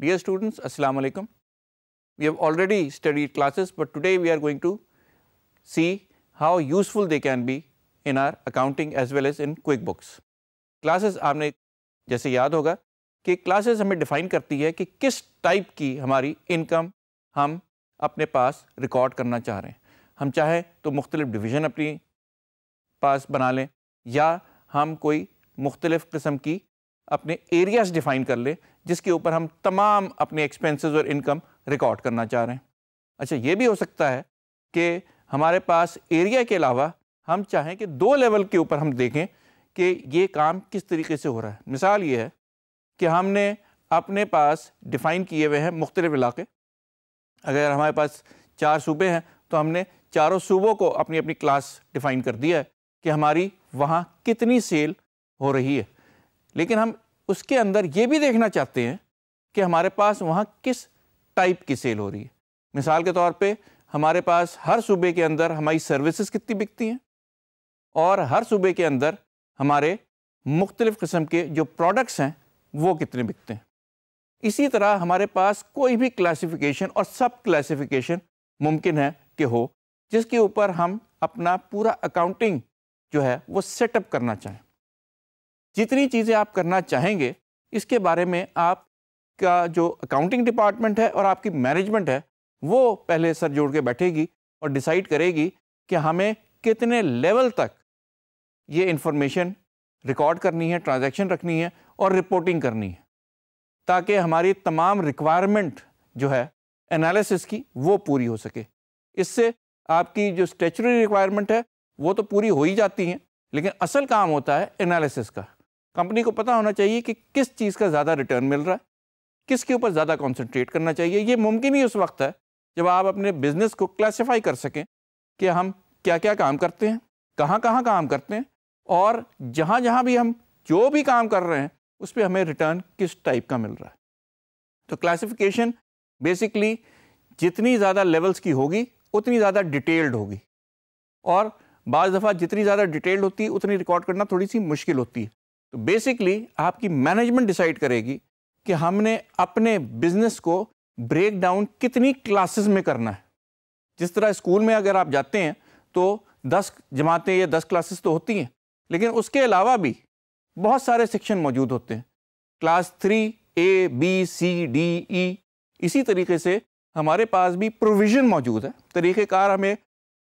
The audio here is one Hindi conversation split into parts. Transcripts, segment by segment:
Dear students, Assalamu alaikum. We have already studied classes, but today we are going to see how useful they can be in our accounting as well as in QuickBooks. Classes आपने जैसे याद होगा कि classes हमें define करती है कि किस type की हमारी income हम अपने पास record करना चाह रहे हैं हम चाहें तो मुख्तलिफ डिवीज़न अपनी पास बना लें या हम कोई मुख्तलिफ किस्म की अपने एरियाज डिफाइन कर लें जिसके ऊपर हम तमाम अपने एक्सपेंसेस और इनकम रिकॉर्ड करना चाह रहे हैं अच्छा ये भी हो सकता है कि हमारे पास एरिया के अलावा हम चाहें कि दो लेवल के ऊपर हम देखें कि ये काम किस तरीके से हो रहा है मिसाल ये है कि हमने अपने पास डिफ़ाइन किए हुए हैं मुख्तलिफ़ इलाके अगर हमारे पास चार सूबे हैं तो हमने चारों सूबों को अपनी अपनी क्लास डिफ़ाइन कर दिया है कि हमारी वहाँ कितनी सेल हो रही है लेकिन हम उसके अंदर ये भी देखना चाहते हैं कि हमारे पास वहाँ किस टाइप की सेल हो रही है मिसाल के तौर पे हमारे पास हर सूबे के अंदर हमारी सर्विसेज कितनी बिकती हैं और हर सूबे के अंदर हमारे मुख्तलिफ़ किस्म के जो प्रोडक्ट्स हैं वो कितने बिकते हैं इसी तरह हमारे पास कोई भी क्लासिफिकेशन और सब क्लासिफिकेशन मुमकिन है कि हो जिसके ऊपर हम अपना पूरा अकाउंटिंग जो है वो सेटअप करना चाहें जितनी चीज़ें आप करना चाहेंगे इसके बारे में आप का जो अकाउंटिंग डिपार्टमेंट है और आपकी मैनेजमेंट है वो पहले सर जोड़ के बैठेगी और डिसाइड करेगी कि हमें कितने लेवल तक ये इन्फॉर्मेशन रिकॉर्ड करनी है ट्रांजैक्शन रखनी है और रिपोर्टिंग करनी है ताकि हमारी तमाम रिक्वायरमेंट जो है एनालिसिस की वो पूरी हो सके इससे आपकी जो स्टेचुरी रिक्वायरमेंट है वो तो पूरी हो ही जाती हैं लेकिन असल काम होता है एनालिसिस का कंपनी को पता होना चाहिए कि किस चीज़ का ज़्यादा रिटर्न मिल रहा है किसके ऊपर ज़्यादा कॉन्सेंट्रेट करना चाहिए ये मुमकिन ही उस वक्त है जब आप अपने बिजनेस को क्लासीफाई कर सकें कि हम क्या क्या काम करते हैं कहाँ कहाँ काम करते हैं और जहाँ जहाँ भी हम जो भी काम कर रहे हैं उस पर हमें रिटर्न किस टाइप का मिल रहा है तो क्लासिफिकेशन बेसिकली जितनी ज़्यादा लेवल्स की होगी उतनी ज़्यादा डिटेल्ड होगी और बज़ दफ़ा जितनी ज़्यादा डिटेल्ड होती है उतनी रिकॉर्ड करना थोड़ी सी मुश्किल होती है तो बेसिकली आपकी मैनेजमेंट डिसाइड करेगी कि हमने अपने बिजनेस को ब्रेक डाउन कितनी क्लासेस में करना है जिस तरह स्कूल में अगर आप जाते हैं तो दस जमातें या दस क्लासेस तो होती हैं लेकिन उसके अलावा भी बहुत सारे सेक्शन मौजूद होते हैं class three A B C D E इसी तरीके से हमारे पास भी प्रोविज़न मौजूद है तरीक़ेकार हमें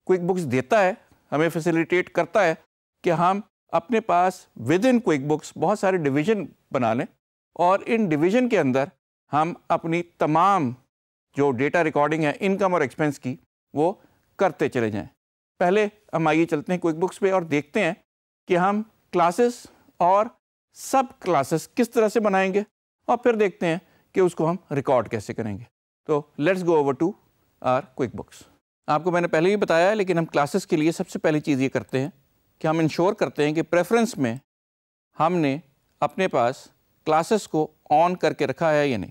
क्विक बुक्स देता है हमें फैसिलिटेट करता है कि हम अपने पास विद इन क्विक बुक्स बहुत सारे डिवीजन बना लें और इन डिवीजन के अंदर हम अपनी तमाम जो डेटा रिकॉर्डिंग है इनकम और एक्सपेंस की वो करते चले जाएं पहले हम आइए चलते हैं क्विक बुक्स पे और देखते हैं कि हम क्लासेस और सब क्लासेस किस तरह से बनाएंगे और फिर देखते हैं कि उसको हम रिकॉर्ड कैसे करेंगे तो let's go over to our QuickBooks आपको मैंने पहले ही बताया लेकिन हम क्लासेस के लिए सबसे पहली चीज़ ये करते हैं कि हम इंश्योर करते हैं कि प्रेफरेंस में हमने अपने पास क्लासेस को ऑन करके रखा है या नहीं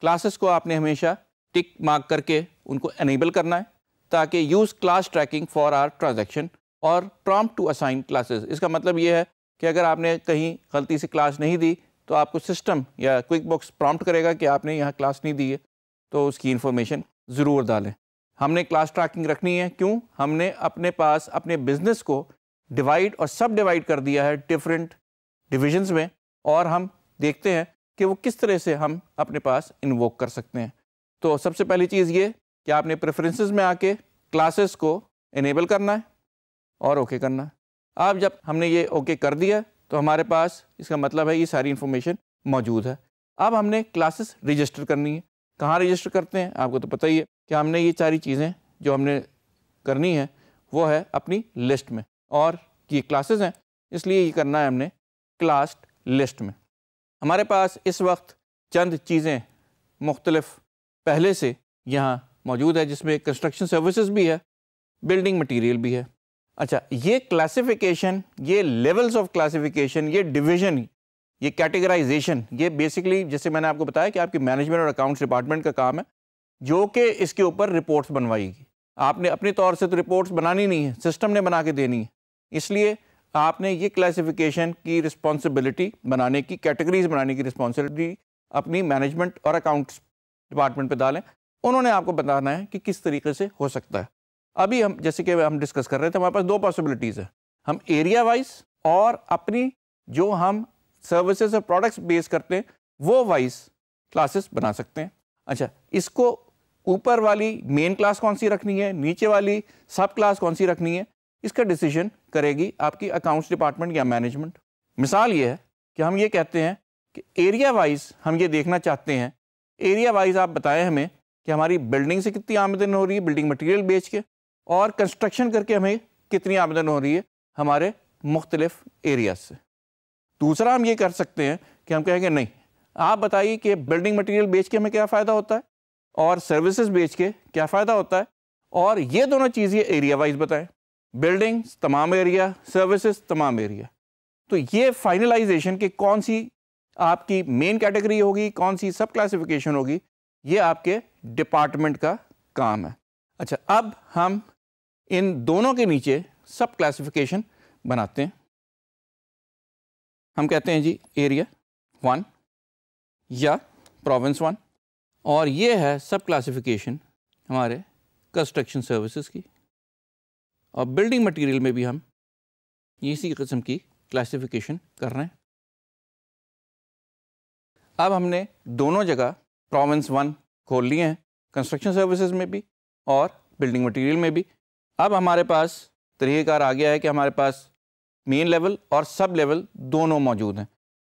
क्लासेस को आपने हमेशा टिक मार्क करके उनको एनेबल करना है ताकि use class tracking for our transaction और प्रॉम्प्ट टू असाइन क्लासेस इसका मतलब ये है कि अगर आपने कहीं गलती से क्लास नहीं दी तो आपको सिस्टम या क्विक बॉक्स प्रॉम्प्ट करेगा कि आपने यहाँ क्लास नहीं दी है तो उसकी इन्फॉर्मेशन ज़रूर डालें हमने क्लास ट्रैकिंग रखनी है क्यों हमने अपने पास अपने बिज़नेस को डिवाइड और सब डिवाइड कर दिया है डिफरेंट डिविजन्स में और हम देखते हैं कि वो किस तरह से हम अपने पास इन्वोक कर सकते हैं तो सबसे पहली चीज़ ये कि आपने प्रेफरेंसेस में आके क्लासेस को इनेबल करना है और ओके okay करना है अब जब हमने ये ओके okay कर दिया तो हमारे पास इसका मतलब है ये सारी इन्फॉर्मेशन मौजूद है अब हमने क्लासेस रजिस्टर करनी है कहाँ रजिस्टर करते हैं आपको तो पता ही है कि हमने ये सारी चीज़ें जो हमने करनी है वो है अपनी लिस्ट में और ये क्लासेस हैं इसलिए ये करना है हमने क्लास लिस्ट में हमारे पास इस वक्त चंद चीज़ें मुख्तलफ पहले से यहाँ मौजूद है जिसमें कंस्ट्रक्शन सर्विसज़ भी है बिल्डिंग मटीरियल भी है अच्छा ये क्लासिफिकेशन ये लेवल्स ऑफ क्लासिफिकेशन ये डिवीजन ये कैटेगराइजेशन ये बेसिकली जैसे मैंने आपको बताया कि आपकी मैनेजमेंट और अकाउंट्स डिपार्टमेंट का काम है जो कि इसके ऊपर रिपोर्ट्स बनवाएगी आपने अपने तौर से तो रिपोर्ट्स बनानी नहीं है सिस्टम ने बना के देनी है इसलिए आपने ये क्लासिफिकेशन की रिस्पॉन्सिबिलिटी बनाने की कैटेगरीज बनाने की रिस्पॉन्सिबिलिटी अपनी मैनेजमेंट और अकाउंट्स डिपार्टमेंट पे डालें उन्होंने आपको बताना है कि किस तरीके से हो सकता है अभी हम जैसे कि हम डिस्कस कर रहे थे हमारे पास दो पॉसिबिलिटीज़ है हम एरिया वाइज और अपनी जो हम सर्विसेज और प्रोडक्ट्स बेस करते हैं वो वाइज क्लासेस बना सकते हैं अच्छा इसको ऊपर वाली मेन क्लास कौन सी रखनी है नीचे वाली सब क्लास कौन सी रखनी है इसका डिसीजन करेगी आपकी अकाउंट्स डिपार्टमेंट या मैनेजमेंट मिसाल ये है कि हम ये कहते हैं कि एरिया वाइज हम ये देखना चाहते हैं एरिया वाइज आप बताएं हमें कि हमारी बिल्डिंग से कितनी आमदन हो रही है बिल्डिंग मटेरियल बेच के और कंस्ट्रक्शन करके हमें कितनी आमदन हो रही है हमारे मुख्तलिफ एरिया से दूसरा हम ये कर सकते हैं कि हम कहेंगे नहीं आप बताइए कि बिल्डिंग मटेरियल बेच के हमें क्या फ़ायदा होता है और सर्विसेज बेच के क्या फ़ायदा होता है और ये दोनों चीज़ें एरिया वाइज बताएं बिल्डिंग्स तमाम एरिया सर्विसेज तमाम एरिया तो ये फाइनलाइजेशन के कौन सी आपकी मेन कैटेगरी होगी कौन सी सब क्लासिफिकेशन होगी ये आपके डिपार्टमेंट का काम है अच्छा अब हम इन दोनों के नीचे सब क्लासिफिकेशन बनाते हैं हम कहते हैं जी एरिया वन या प्रोविंस वन और ये है सब क्लासिफिकेशन हमारे कंस्ट्रक्शन सर्विसेज की और बिल्डिंग मटेरियल में भी हम इसी किस्म की क्लासिफिकेशन कर रहे हैं अब हमने दोनों जगह प्रोविंस वन खोल लिए हैं कंस्ट्रक्शन सर्विसेज में भी और बिल्डिंग मटेरियल में भी अब हमारे पास तरीक़ार आ गया है कि हमारे पास मेन लेवल और सब लेवल दोनों मौजूद हैं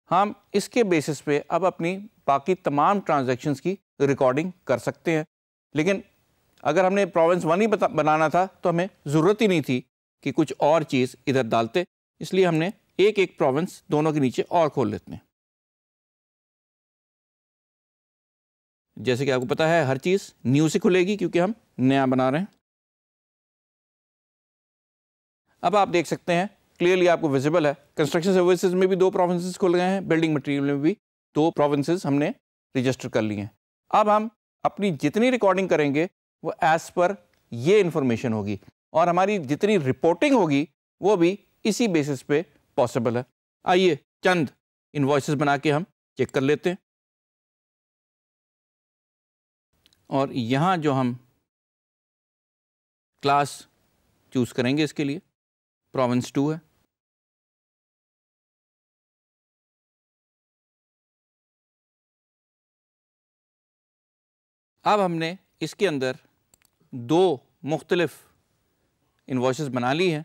हम इसके बेसिस पे अब अपनी बाकी तमाम ट्रांजैक्शंस की रिकॉर्डिंग कर सकते हैं लेकिन अगर हमने प्रोविंस वन ही बनाना था तो हमें ज़रूरत ही नहीं थी कि कुछ और चीज़ इधर डालते इसलिए हमने एक एक प्रोविंस दोनों के नीचे और खोल लेते हैं जैसे कि आपको पता है हर चीज़ न्यू से खुलेगी क्योंकि हम नया बना रहे हैं अब आप देख सकते हैं क्लियरली आपको विजिबल है कंस्ट्रक्शन सर्विसेज में भी दो प्रोविंसेस खुल गए हैं बिल्डिंग मटेरियल में भी दो प्रोविंसेस हमने रजिस्टर कर लिए हैं अब हम अपनी जितनी रिकॉर्डिंग करेंगे वो एज पर ये इन्फॉर्मेशन होगी और हमारी जितनी रिपोर्टिंग होगी वो भी इसी बेसिस पे पॉसिबल है आइए चंद इन बना के हम चेक कर लेते हैं और यहाँ जो हम क्लास चूज़ करेंगे इसके लिए प्रोविंस टू है अब हमने इसके अंदर दो मुख्तलफ़ इन्वाइस बना ली हैं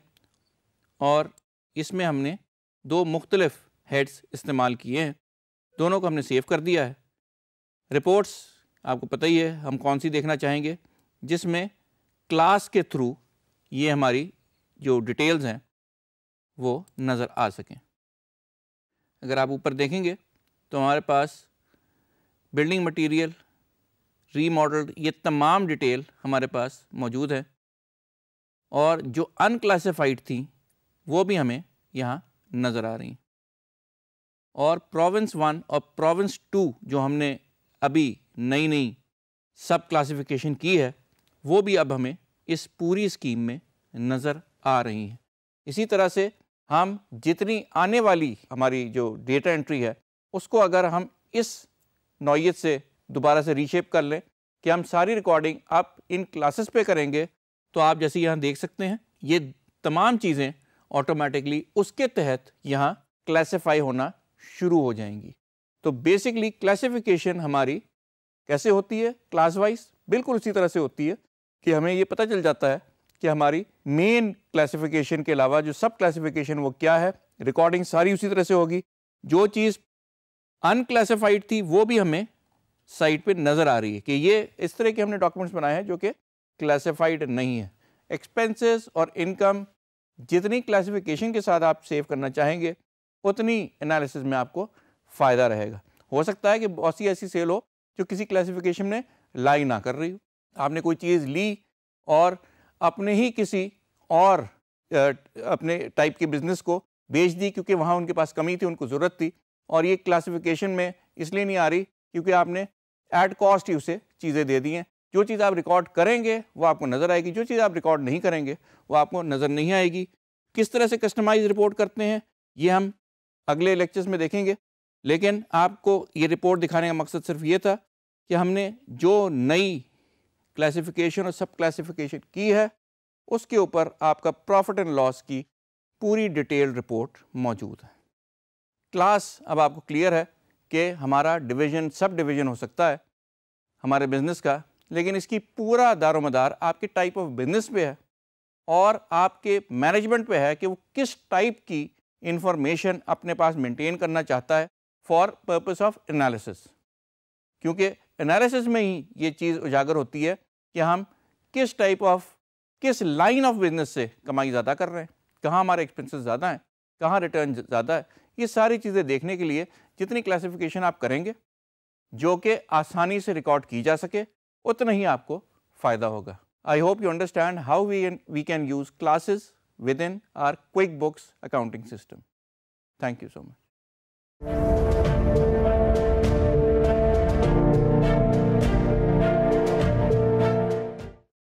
और इसमें हमने दो मुख्तलफ़ हेड्स इस्तेमाल किए हैं दोनों को हमने सेव कर दिया है रिपोर्ट्स आपको पता ही है हम कौन सी देखना चाहेंगे जिसमें क्लास के थ्रू ये हमारी जो डिटेल्स हैं वो नज़र आ सकें अगर आप ऊपर देखेंगे तो हमारे पास बिल्डिंग मटेरियल रीमॉडल्ड ये तमाम डिटेल हमारे पास मौजूद है और जो अनक्लासिफाइड थी वो भी हमें यहाँ नज़र आ रही हैं और प्रोविंस वन और प्रोविंस टू जो हमने अभी नई नई सब क्लासिफिकेशन की है वो भी अब हमें इस पूरी स्कीम में नज़र आ रही हैं इसी तरह से हम जितनी आने वाली हमारी जो डेटा एंट्री है उसको अगर हम इस नौीयत से दोबारा से रीशेप कर लें कि हम सारी रिकॉर्डिंग आप इन क्लासेस पे करेंगे तो आप जैसे यहाँ देख सकते हैं ये तमाम चीज़ें ऑटोमेटिकली उसके तहत यहाँ क्लासीफाई होना शुरू हो जाएंगी तो बेसिकली क्लासिफिकेशन हमारी कैसे होती है क्लास वाइज बिल्कुल उसी तरह से होती है कि हमें ये पता चल जाता है कि हमारी मेन क्लासिफिकेशन के अलावा जो सब क्लासिफिकेशन वो क्या है रिकॉर्डिंग सारी उसी तरह से होगी जो चीज़ अनक्लासिफाइड थी वो भी हमें साइट पे नज़र आ रही है कि ये इस तरह के हमने डॉक्यूमेंट्स बनाए हैं जो कि क्लासिफाइड नहीं है एक्सपेंसेस और इनकम जितनी क्लासिफिकेशन के साथ आप सेव करना चाहेंगे उतनी एनालिसिस में आपको फ़ायदा रहेगा हो सकता है कि बहुत सी ऐसी सेल हो जो किसी क्लासिफिकेशन में लाई ना कर रही हो आपने कोई चीज़ ली और अपने ही किसी और अपने टाइप के बिज़नेस को बेच दी क्योंकि वहाँ उनके पास कमी थी उनको ज़रूरत थी और ये क्लासिफिकेशन में इसलिए नहीं आ रही क्योंकि आपने एट कॉस्ट ही उसे चीज़ें दे दी हैं जो चीज़ आप रिकॉर्ड करेंगे वो आपको नज़र आएगी जो चीज़ आप रिकॉर्ड नहीं करेंगे वो आपको नज़र नहीं आएगी किस तरह से कस्टमाइज रिपोर्ट करते हैं ये हम अगले लेक्चर्स में देखेंगे लेकिन आपको ये रिपोर्ट दिखाने का मकसद सिर्फ ये था कि हमने जो नई क्लासिफिकेशन और सब क्लासिफिकेशन की है उसके ऊपर आपका प्रॉफिट एंड लॉस की पूरी डिटेल रिपोर्ट मौजूद है क्लास अब आपको क्लियर है कि हमारा डिवीज़न सब डिवीज़न हो सकता है हमारे बिज़नेस का लेकिन इसकी पूरा दारोमदार आपके टाइप ऑफ बिज़नेस पे है और आपके मैनेजमेंट पे है कि वो किस टाइप की इंफॉर्मेशन अपने पास मेंटेन करना चाहता है फॉर पर्पस ऑफ एनालिसिस क्योंकि एनालिसिस में ही ये चीज़ उजागर होती है कि हम किस टाइप ऑफ किस लाइन ऑफ बिजनेस से कमाई ज़्यादा कर रहे हैं कहाँ हमारे एक्सपेंसेस ज़्यादा हैं कहाँ रिटर्न ज़्यादा है ये सारी चीज़ें देखने के लिए जितनी क्लासिफिकेशन आप करेंगे जो कि आसानी से रिकॉर्ड की जा सके उतना ही आपको फ़ायदा होगा I hope you understand how we we can use classes within our QuickBooks accounting system thank you so much